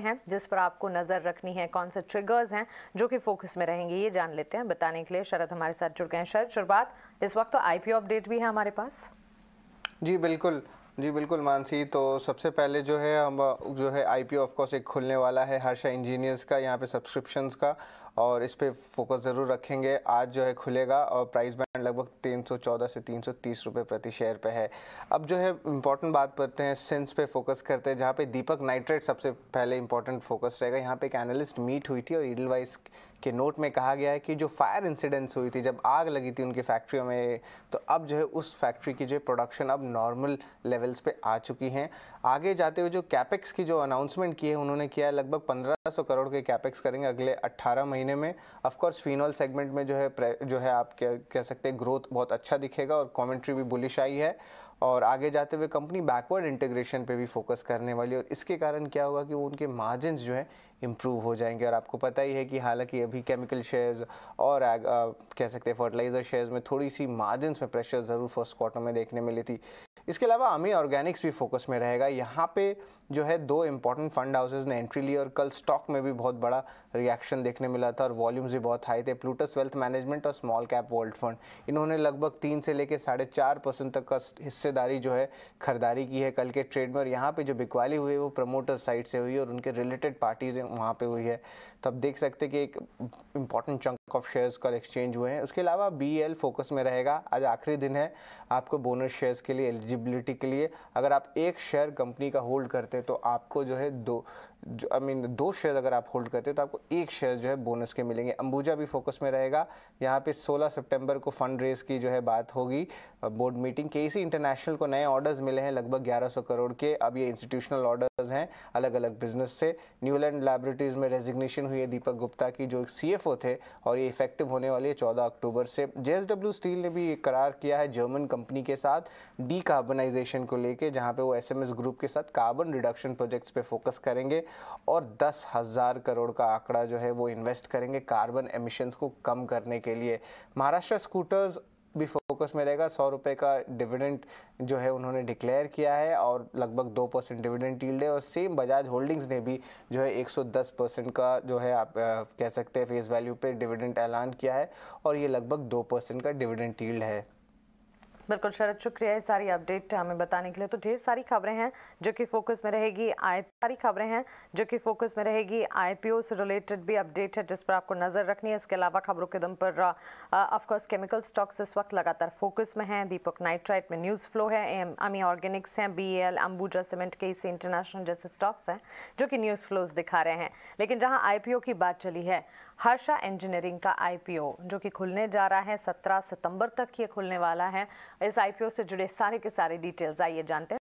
हैं जिस पर आपको नज़र रखनी है कौन से ट्रिगर्स हैं जो कि फोकस में रहेंगे ये जान लेते हैं बताने के लिए शरद हमारे साथ जुड़ गए हैं शरद शुरुआत इस वक्त तो आईपीओ अपडेट भी है हमारे पास जी बिल्कुल जी बिल्कुल मानसी तो सबसे पहले जो है हम जो है आई पी ऑफ कोर्स एक खुलने वाला है हर्षा इंजीनियर्स का यहाँ पे सब्सक्रिप्शंस का और इस पर फोकस ज़रूर रखेंगे आज जो है खुलेगा और प्राइस लगभग 314 से 330 रुपए प्रति शेयर पे है अब जो है इंपॉर्टेंट बात करते हैं सेंस पे फोकस करते हैं जहाँ पे दीपक नाइट्रेट सबसे पहले इंपॉर्टेंट फोकस रहेगा यहाँ पे एक एनालिस्ट मीट हुई थी और ईडल के नोट में कहा गया है कि जो फायर इंसिडेंट्स हुई थी जब आग लगी थी उनकी फैक्ट्रियों में तो अब जो है उस फैक्ट्री की जो प्रोडक्शन अब नॉर्मल लेवल्स पे आ चुकी हैं आगे जाते हुए जो कैपेक्स की जो अनाउंसमेंट की है उन्होंने किया है लगभग 1500 करोड़ के कैपेक्स करेंगे अगले 18 महीने में ऑफकोर्स फिनॉल सेगमेंट में जो है जो है आप कह, कह सकते हैं ग्रोथ बहुत अच्छा दिखेगा और कॉमेंट्री भी बुलिश आई है और आगे जाते हुए कंपनी बैकवर्ड इंटीग्रेशन पे भी फोकस करने वाली और इसके कारण क्या होगा कि वो उनके मार्जिन जो है इम्प्रूव हो जाएंगे और आपको पता ही है कि हालांकि अभी केमिकल शेयर्स और आ, कह सकते हैं फर्टिलाइज़र शेयर्स में थोड़ी सी मार्जिन में प्रेशर ज़रूर फर्स्ट क्वार्टर में देखने मिली थी इसके अलावा अमी ऑर्गेनिक्स भी फोकस में रहेगा यहाँ पे जो है दो इंपॉर्टेंट फंड हाउसेज ने एंट्री ली और कल स्टॉक में भी बहुत बड़ा रिएक्शन देखने मिला था और वॉल्यूम्स भी बहुत हाई थे प्लूटस वेल्थ मैनेजमेंट और स्मॉल कैप वर्ल्ड फंड इन्होंने लगभग तीन से लेकर साढ़े चार परसेंट तक का हिस्सेदारी जो है खरीदारी की है कल के ट्रेड में और यहाँ पर जो बिकवाली हुई है वो प्रमोटर साइड से हुई है और उनके रिलेटेड पार्टीज वहाँ पर हुई है तो आप देख सकते कि एक इंपॉर्टेंट चंक ऑफ शेयर्स कल एक्सचेंज हुए हैं उसके अलावा बी फोकस में रहेगा आज आखिरी दिन है आपको बोनस शेयर्स के लिए एल एलिजिबिलिटी के लिए अगर आप एक शेयर कंपनी का होल्ड करते हैं तो आपको जो है दो जो आई I मीन mean, दो शेयर अगर आप होल्ड करते हैं तो आपको एक शेयर जो है बोनस के मिलेंगे अंबुजा भी फोकस में रहेगा यहाँ पे 16 सितंबर को फंड रेज की जो है बात होगी बोर्ड मीटिंग के इंटरनेशनल को नए ऑर्डर्स मिले हैं लगभग 1100 करोड़ के अब ये इंस्टीट्यूशनल ऑर्डर हैं अलग अलग बिजनेस से न्यूलैंड लैबोरेटरीज में रेजिग्नेशन हुई है दीपक गुप्ता की जो एक सी थे और ये इफेक्टिव होने वाली है चौदह अक्टूबर से जे स्टील ने भी करार किया है जर्मन कंपनी के साथ डी कार्बनाइजेशन को लेकर जहाँ पे वो एस ग्रुप के साथ कार्बन रिडक्शन प्रोजेक्ट्स पे फोकस करेंगे और दस हज़ार करोड़ का आंकड़ा जो है वो इन्वेस्ट करेंगे कार्बन एमिशंस को कम करने के लिए महाराष्ट्र स्कूटर्स फोकस में रहेगा सौ रुपये का डिविडेंड जो है उन्होंने डिक्लेयर किया है और लगभग दो परसेंट डिविडेंट ईल्ड है और सेम बजाज होल्डिंग्स ने भी जो है एक सौ दस परसेंट का जो है आप कह सकते हैं फेस वैल्यू पे डिविडेंड ऐलान किया है और ये लगभग दो परसेंट का डिविडेंट ईल्ड है बिल्कुल शरद शुक्रिया ये सारी अपडेट हमें बताने के लिए तो ढेर सारी खबरें हैं जो कि फोकस में रहेगी आई सारी खबरें हैं जो कि फोकस में रहेगी आईपीओ से रिलेटेड भी अपडेट है जिस पर आपको नज़र रखनी है इसके अलावा खबरों के दम पर ऑफकोर्स केमिकल स्टॉक्स इस वक्त लगातार फोकस में हैं दीपक नाइट्राइट में न्यूज़ फ्लो है एम अमी ऑर्गेनिक्स हैं बी एल अंबूजा सीमेंट के इसी इंटरनेशनल जैसे स्टॉक्स हैं जो कि न्यूज़ फ्लोज दिखा रहे हैं लेकिन जहाँ आई की बात चली है हर्षा इंजीनियरिंग का आईपीओ जो कि खुलने जा रहा है 17 सितंबर तक ये खुलने वाला है इस आईपीओ से जुड़े सारे के सारे डिटेल्स आइए जानते हैं